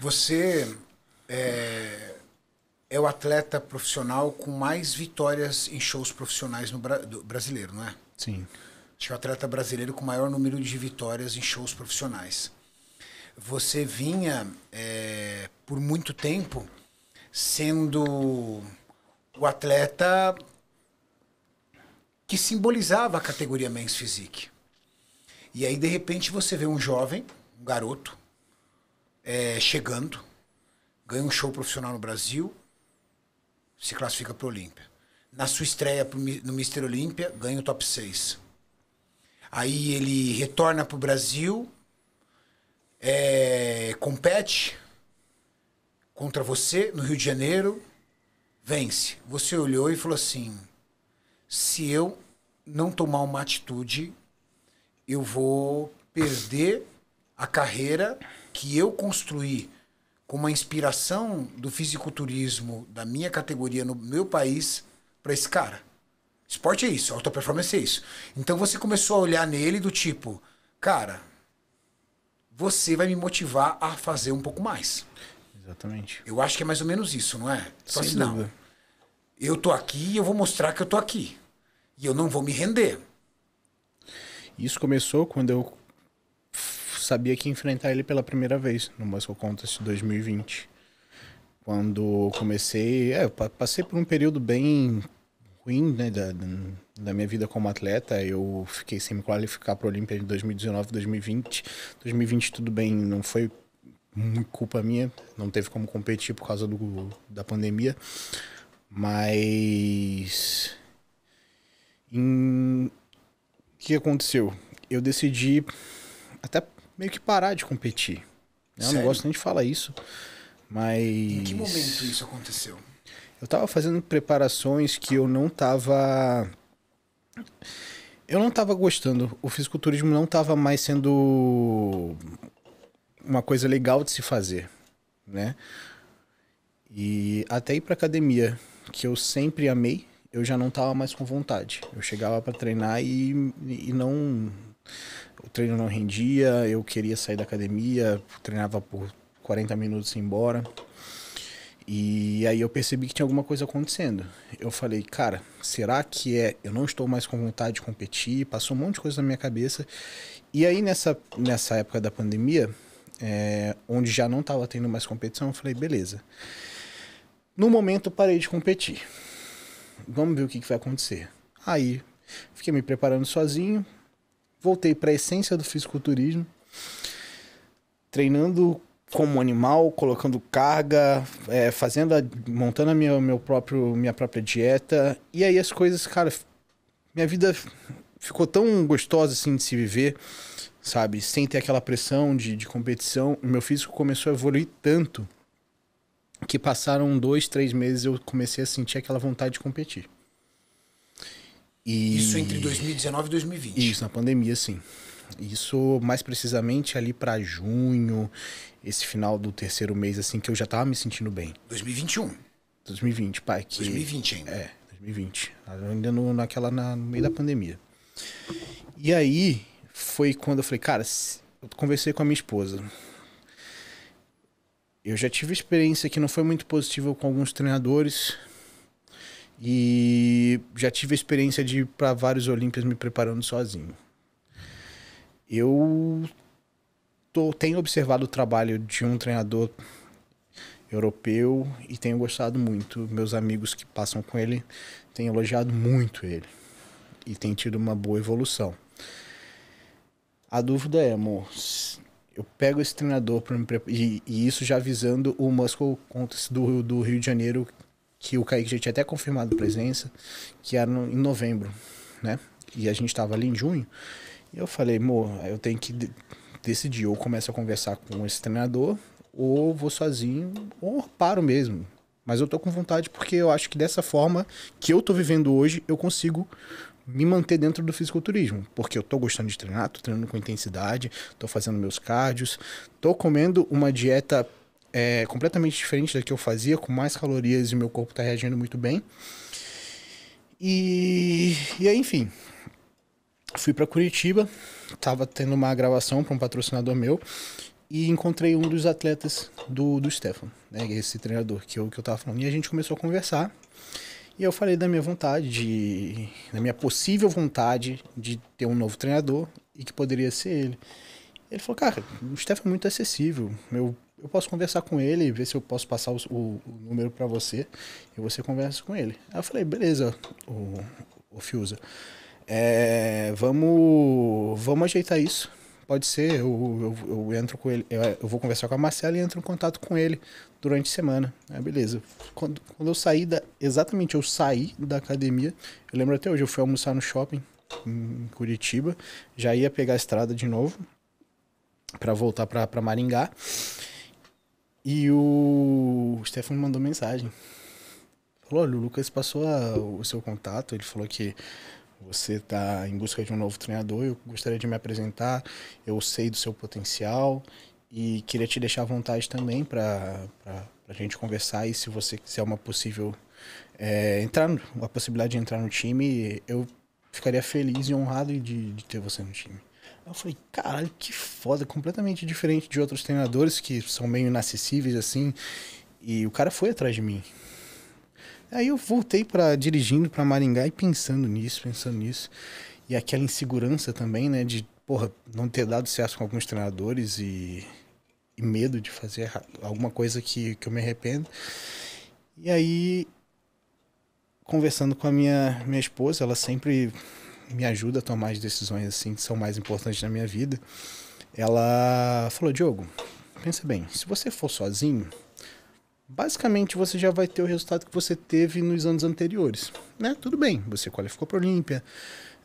Você é, é o atleta profissional com mais vitórias em shows profissionais no bra brasileiro, não é? Sim. Acho que é o atleta brasileiro com maior número de vitórias em shows profissionais. Você vinha é, por muito tempo sendo o atleta que simbolizava a categoria Men's Physique. E aí, de repente, você vê um jovem, um garoto, é, chegando, ganha um show profissional no Brasil, se classifica para o Olímpia. Na sua estreia no Mister Olímpia, ganha o top 6. Aí ele retorna para o Brasil, é, compete contra você no Rio de Janeiro, vence. Você olhou e falou assim: se eu não tomar uma atitude, eu vou perder a carreira que eu construí com uma inspiração do fisiculturismo da minha categoria no meu país para esse cara. Esporte é isso, alta performance é isso. Então você começou a olhar nele do tipo, cara, você vai me motivar a fazer um pouco mais. Exatamente. Eu acho que é mais ou menos isso, não é? Só Sem assim, dúvida. não. Eu tô aqui e eu vou mostrar que eu tô aqui. E eu não vou me render. Isso começou quando eu sabia que ia enfrentar ele pela primeira vez no Contas Contest 2020. Quando comecei, é, passei por um período bem ruim né, da, da minha vida como atleta. Eu fiquei sem me qualificar para a Olimpíada de 2019, 2020. 2020 tudo bem, não foi culpa minha, não teve como competir por causa do, da pandemia. Mas o que aconteceu? Eu decidi, até meio que parar de competir. Né? Eu não gosto nem de falar isso, mas... Em que momento isso aconteceu? Eu tava fazendo preparações que eu não tava... Eu não tava gostando. O fisiculturismo não tava mais sendo uma coisa legal de se fazer, né? E até ir para academia, que eu sempre amei, eu já não tava mais com vontade. Eu chegava para treinar e, e não o treino não rendia, eu queria sair da academia, treinava por 40 minutos e ir embora. E aí eu percebi que tinha alguma coisa acontecendo. Eu falei, cara, será que é eu não estou mais com vontade de competir? Passou um monte de coisa na minha cabeça. E aí nessa, nessa época da pandemia, é, onde já não estava tendo mais competição, eu falei, beleza. No momento parei de competir. Vamos ver o que, que vai acontecer. Aí fiquei me preparando sozinho, voltei para a essência do fisiculturismo, treinando como animal, colocando carga, é, fazendo, a, montando a minha, meu próprio, minha própria dieta. E aí as coisas, cara, minha vida ficou tão gostosa assim de se viver, sabe? Sem ter aquela pressão de, de competição. Meu físico começou a evoluir tanto que passaram dois, três meses eu comecei a sentir aquela vontade de competir. E... Isso entre 2019 e 2020. Isso, na pandemia, sim. Isso mais precisamente ali para junho, esse final do terceiro mês, assim, que eu já tava me sentindo bem. 2021. 2020, pai. Que... 2020 ainda. É, 2020. Ainda no, naquela, na, no meio da pandemia. E aí foi quando eu falei, cara, eu conversei com a minha esposa. Eu já tive experiência que não foi muito positiva com alguns treinadores. E e já tive a experiência de ir para vários Olímpias me preparando sozinho. Eu tô, tenho observado o trabalho de um treinador europeu e tenho gostado muito. Meus amigos que passam com ele têm elogiado muito ele e tem tido uma boa evolução. A dúvida é, amor, eu pego esse treinador para me preparar, e, e, isso já avisando o Muscle Contest do, do Rio de Janeiro que o Kaique já tinha até confirmado presença, que era no, em novembro, né? E a gente estava ali em junho. E eu falei, amor, eu tenho que de decidir, ou começo a conversar com esse treinador, ou vou sozinho, ou paro mesmo. Mas eu tô com vontade porque eu acho que dessa forma que eu tô vivendo hoje, eu consigo me manter dentro do fisiculturismo, porque eu tô gostando de treinar, tô treinando com intensidade, tô fazendo meus cardios, tô comendo uma dieta é completamente diferente da que eu fazia, com mais calorias e meu corpo está reagindo muito bem. E, e aí, enfim, fui para Curitiba, estava tendo uma gravação para um patrocinador meu e encontrei um dos atletas do, do Stefan, né, esse treinador que eu, que eu tava falando. E a gente começou a conversar. E eu falei da minha vontade, de, da minha possível vontade de ter um novo treinador e que poderia ser ele. Ele falou, cara, o Stefan é muito acessível. Meu eu posso conversar com ele, e ver se eu posso passar o, o, o número para você e você conversa com ele. Aí eu falei, beleza, o, o Fiuza, é, vamos, vamos ajeitar isso. Pode ser, eu, eu, eu entro com ele, eu, eu, vou conversar com a Marcela e entro em contato com ele durante a semana. beleza. Quando, quando eu saí da. Exatamente, eu saí da academia. Eu lembro até hoje, eu fui almoçar no shopping em Curitiba. Já ia pegar a estrada de novo para voltar para Maringá. E o Stefan me mandou mensagem. Falou, olha, o Lucas passou a, o seu contato, ele falou que você está em busca de um novo treinador, eu gostaria de me apresentar, eu sei do seu potencial e queria te deixar à vontade também para a gente conversar e se você quiser uma possível é, entrar, uma possibilidade de entrar no time, eu ficaria feliz e honrado de, de ter você no time. Eu falei, caralho, que foda, completamente diferente de outros treinadores que são meio inacessíveis assim. E o cara foi atrás de mim. Aí eu voltei para dirigindo para Maringá e pensando nisso, pensando nisso. E aquela insegurança também, né, de, porra, não ter dado certo com alguns treinadores e, e medo de fazer alguma coisa que, que eu me arrependo. E aí conversando com a minha minha esposa, ela sempre me ajuda a tomar as decisões assim que são mais importantes na minha vida, ela falou: Diogo, pensa bem, se você for sozinho, basicamente você já vai ter o resultado que você teve nos anos anteriores, né? Tudo bem, você qualificou para a Olímpia,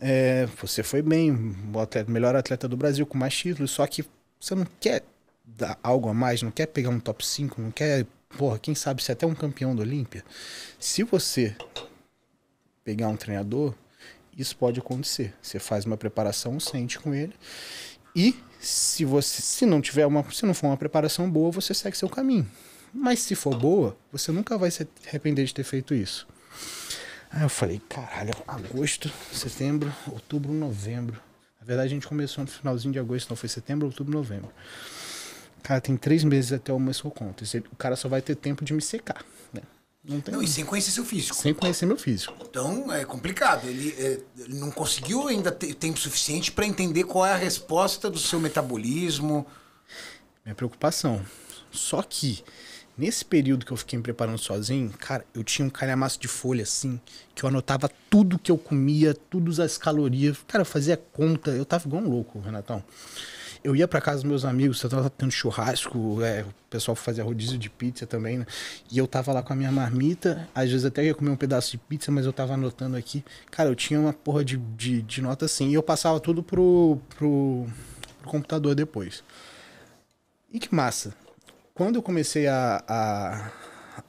é, você foi bem, o atleta, melhor atleta do Brasil com mais títulos, só que você não quer dar algo a mais, não quer pegar um top 5, não quer, porra, quem sabe ser até um campeão da Olímpia. Se você pegar um treinador isso pode acontecer. Você faz uma preparação, sente com ele e se você se não tiver uma se não for uma preparação boa, você segue seu caminho. Mas se for boa, você nunca vai se arrepender de ter feito isso. Aí eu falei, caralho, agosto, setembro, outubro, novembro. Na verdade, a gente começou no finalzinho de agosto, não foi setembro, outubro, novembro. Cara, tem três meses até o mês contas. O cara só vai ter tempo de me secar, né? Não, tem não, e sem conhecer seu físico. Sem conhecer meu físico. Então é complicado. Ele, é, ele não conseguiu ainda ter tempo suficiente para entender qual é a resposta do seu metabolismo. Minha preocupação. Só que, nesse período que eu fiquei me preparando sozinho, cara, eu tinha um calhamaço de folha assim, que eu anotava tudo que eu comia, todas as calorias. Cara, eu fazia conta. Eu tava igual um louco, Renatão eu ia para casa dos meus amigos, eu tava tendo churrasco, é, o pessoal fazia rodízio de pizza também, né? E eu tava lá com a minha marmita, às vezes até ia comer um pedaço de pizza, mas eu tava anotando aqui. Cara, eu tinha uma porra de, de, de nota assim, e eu passava tudo pro, pro, pro, computador depois. E que massa! Quando eu comecei a, a,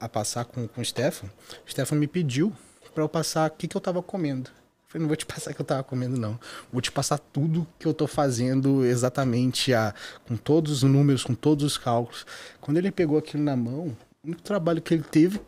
a passar com, com o Stefan, o Stefan me pediu para eu passar o que, que eu tava comendo. Falei, não vou te passar que eu tava comendo, não. Vou te passar tudo que eu tô fazendo exatamente a, com todos os números, com todos os cálculos. Quando ele pegou aquilo na mão, o único trabalho que ele teve.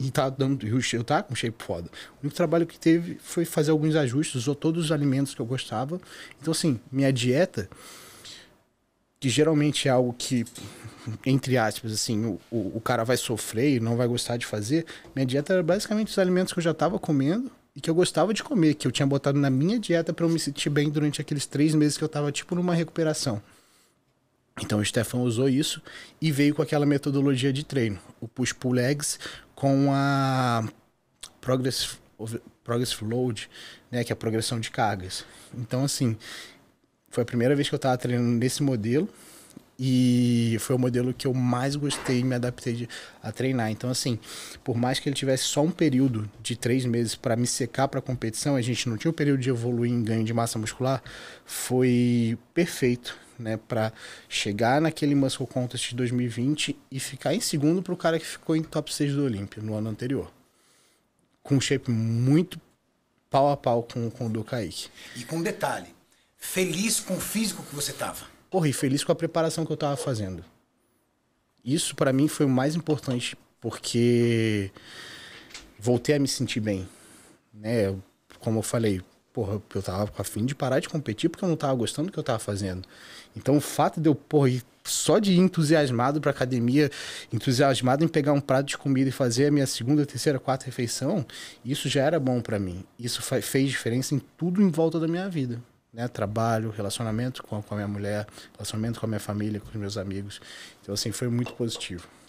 E tá dando. Eu tava com shape foda. O único trabalho que teve foi fazer alguns ajustes, usou todos os alimentos que eu gostava. Então, assim, minha dieta, que geralmente é algo que, entre aspas, assim, o, o, o cara vai sofrer e não vai gostar de fazer, minha dieta era basicamente os alimentos que eu já tava comendo e que eu gostava de comer, que eu tinha botado na minha dieta para eu me sentir bem durante aqueles três meses que eu tava, tipo, numa recuperação. Então o Stefan usou isso e veio com aquela metodologia de treino, o push pull legs com a progress progress load, né, que é a progressão de cargas. Então assim, foi a primeira vez que eu estava treinando nesse modelo e foi o modelo que eu mais gostei e me adaptei de, a treinar. Então, assim, por mais que ele tivesse só um período de três meses para me secar para a competição, a gente não tinha o um período de evoluir em ganho de massa muscular, foi perfeito, né? Para chegar naquele Muscle Contest de 2020 e ficar em segundo para o cara que ficou em top 6 do Olímpio no ano anterior. Com um shape muito pau a pau com, com o do Kaique. E com um detalhe, feliz com o físico que você tava porra, e feliz com a preparação que eu tava fazendo. Isso para mim foi o mais importante, porque voltei a me sentir bem. Né? Como eu falei, porra, eu tava a fim de parar de competir porque eu não tava gostando do que eu tava fazendo. Então o fato de eu, porra, ir só de ir entusiasmado pra academia, entusiasmado em pegar um prato de comida e fazer a minha segunda, terceira, quarta refeição, isso já era bom para mim. Isso fez diferença em tudo em volta da minha vida né? Trabalho, relacionamento com a, com a minha mulher, relacionamento com a minha família, com os meus amigos. Então, assim, foi muito positivo.